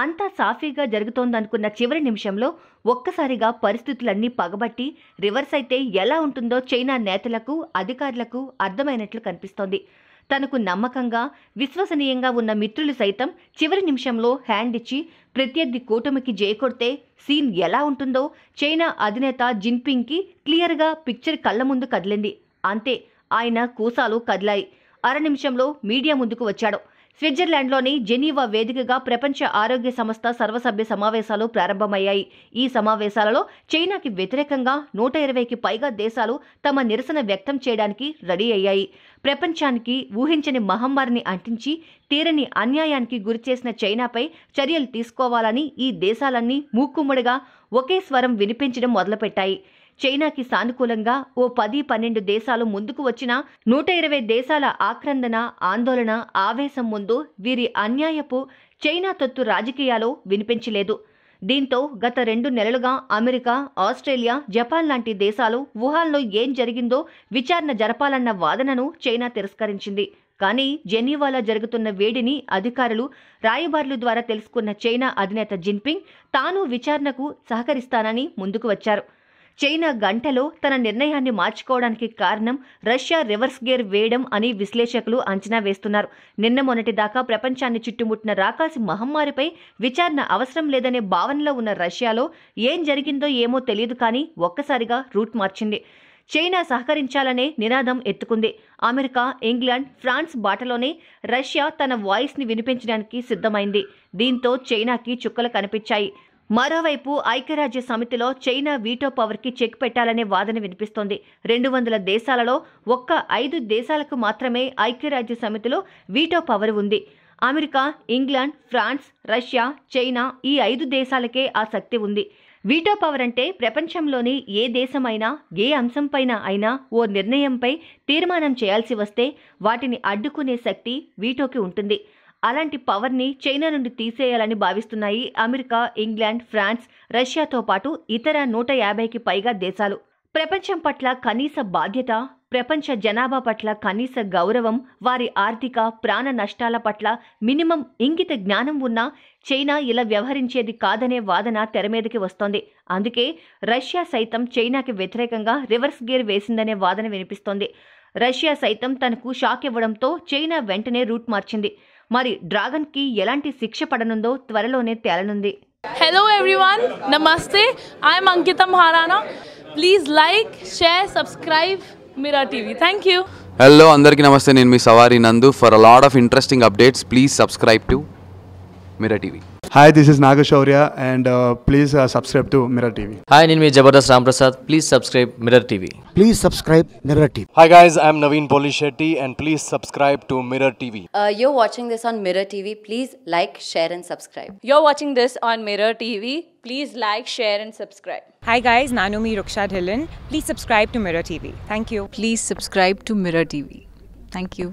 అంతా సాఫీగా జరుగుతోందనుకున్న చివరి నిమిషంలో ఒక్కసారిగా పరిస్థితులన్నీ పగబట్టి రివర్స్ అయితే ఎలా ఉంటుందో చైనా నేతలకు అధికారులకు అర్థమైనట్లు కనిపిస్తోంది తనకు నమ్మకంగా విశ్వసనీయంగా ఉన్న మిత్రులు సైతం చివరి నిమిషంలో హ్యాండ్ ఇచ్చి ప్రత్యర్థి కూటమికి జయకొడితే సీన్ ఎలా ఉంటుందో చైనా అధినేత జిన్పింగ్కి క్లియర్గా పిక్చర్ కళ్ళ ముందు కదిలింది అంతే ఆయన కూసాలు కదిలాయి అర నిమిషంలో మీడియా ముందుకు వచ్చాడు స్విట్జర్లాండ్లోని జెనీవా వేదికగా ప్రపంచ ఆరోగ్య సంస్థ సర్వసభ్య సమావేశాలు ప్రారంభమయ్యాయి ఈ సమావేశాలలో చైనాకి వ్యతిరేకంగా నూట ఇరవైకి పైగా దేశాలు తమ నిరసన వ్యక్తం చేయడానికి రెడీ అయ్యాయి ప్రపంచానికి ఊహించని మహమ్మారిని అంటించి తీరని అన్యాయానికి గురిచేసిన చైనాపై చర్యలు తీసుకోవాలని ఈ దేశాలన్నీ మూక్కుమ్ముడిగా ఒకే స్వరం వినిపించడం మొదలుపెట్టాయి చైనాకి సానుకూలంగా ఓ పది పన్నెండు దేశాలు ముందుకు వచ్చిన నూట ఇరవై దేశాల ఆక్రందన ఆందోళన ఆవేశం ముందు వీరి అన్యాయపు చైనా తొత్తు రాజకీయాలు వినిపించలేదు దీంతో గత రెండు నెలలుగా అమెరికా ఆస్ట్రేలియా జపాన్ లాంటి దేశాలు వుహాన్లో ఏం జరిగిందో విచారణ జరపాలన్న వాదనను చైనా తిరస్కరించింది కానీ జెనీవాలో జరుగుతున్న వేడిని అధికారులు రాయబారుల ద్వారా తెలుసుకున్న చైనా అధినేత జిన్పింగ్ తాను విచారణకు సహకరిస్తానని ముందుకు వచ్చారు చైనా గంటలో తన నిర్ణయాన్ని మార్చుకోవడానికి కారణం రష్యా రివర్స్ గేర్ వేయడం అని విశ్లేషకులు అంచనా వేస్తున్నారు నిన్న మొన్నటి దాకా ప్రపంచాన్ని చుట్టుముట్టిన రాకాసి మహమ్మారిపై విచారణ అవసరం లేదనే భావనలో ఉన్న రష్యాలో ఏం జరిగిందో ఏమో తెలియదు కానీ ఒక్కసారిగా రూట్ మార్చింది చైనా సహకరించాలనే నినాదం ఎత్తుకుంది అమెరికా ఇంగ్లాండ్ ఫ్రాన్స్ బాటలోనే రష్యా తన వాయిస్ని వినిపించడానికి సిద్ధమైంది దీంతో చైనాకి చుక్కలు కనిపించాయి మరోవైపు ఐక్యరాజ్య సమితిలో చైనా వీటో పవర్కి చెక్ పెట్టాలనే వాదన వినిపిస్తోంది రెండు వందల దేశాలలో ఒక్క ఐదు దేశాలకు మాత్రమే ఐక్యరాజ్య సమితిలో వీటో పవర్ ఉంది America England France Russia China ఈ ఐదు దేశాలకే ఆ శక్తి ఉంది వీటో పవర్ అంటే ప్రపంచంలోని ఏ దేశమైనా ఏ అంశంపైన అయినా ఓ నిర్ణయంపై తీర్మానం చేయాల్సి వస్తే వాటిని అడ్డుకునే శక్తి వీటోకి ఉంటుంది అలాంటి పవర్ని చైనా నుండి తీసేయాలని భావిస్తున్నాయి అమెరికా ఇంగ్లాండ్ ఫ్రాన్స్ రష్యాతో పాటు ఇతర నూట యాభైకి పైగా దేశాలు ప్రపంచం పట్ల కనీస బాధ్యత ప్రపంచ జనాభా పట్ల కనీస గౌరవం వారి ఆర్థిక ప్రాణ నష్టాల పట్ల మినిమం ఇంగిత జ్ఞానం ఉన్నా చైనా ఇలా వ్యవహరించేది కాదనే వాదన తెరమీదకి వస్తోంది అందుకే రష్యా సైతం చైనాకి వ్యతిరేకంగా రివర్స్ గేర్ వేసిందనే వాదన వినిపిస్తోంది రష్యా సైతం తనకు షాక్ ఇవ్వడంతో చైనా వెంటనే రూట్ మార్చింది మరి డ్రాగన్కి ఎలాంటి శిక్ష పడనుందో త్వరలోనే తేలనుంది హలో ఎవ్రీవన్ నమస్తే I'm Ankita Maharana please like share subscribe Meera TV thank you hello అందరికీ నమస్తే నేను మీ సవారి Nandu for a lot of interesting updates please subscribe to Meera TV Hi, this is Nagashaurya uh, uh, and please subscribe to Mirror TV. Hi, uh, name is Jabardast Ram Please subscribe Mirror TV. Please subscribe Mirror TV. Hi guys, I'm Naveen Polishetti, and please subscribe to Mirror TV. you're watching this on Mirror TV. Please like, share and subscribe. You're watching this on Mirror TV. Please like, share and subscribe. Hi guys, Nanumi Ruksha Dhillon. Please subscribe to Mirror TV. Thank you. Please subscribe to Mirror TV. Thank you.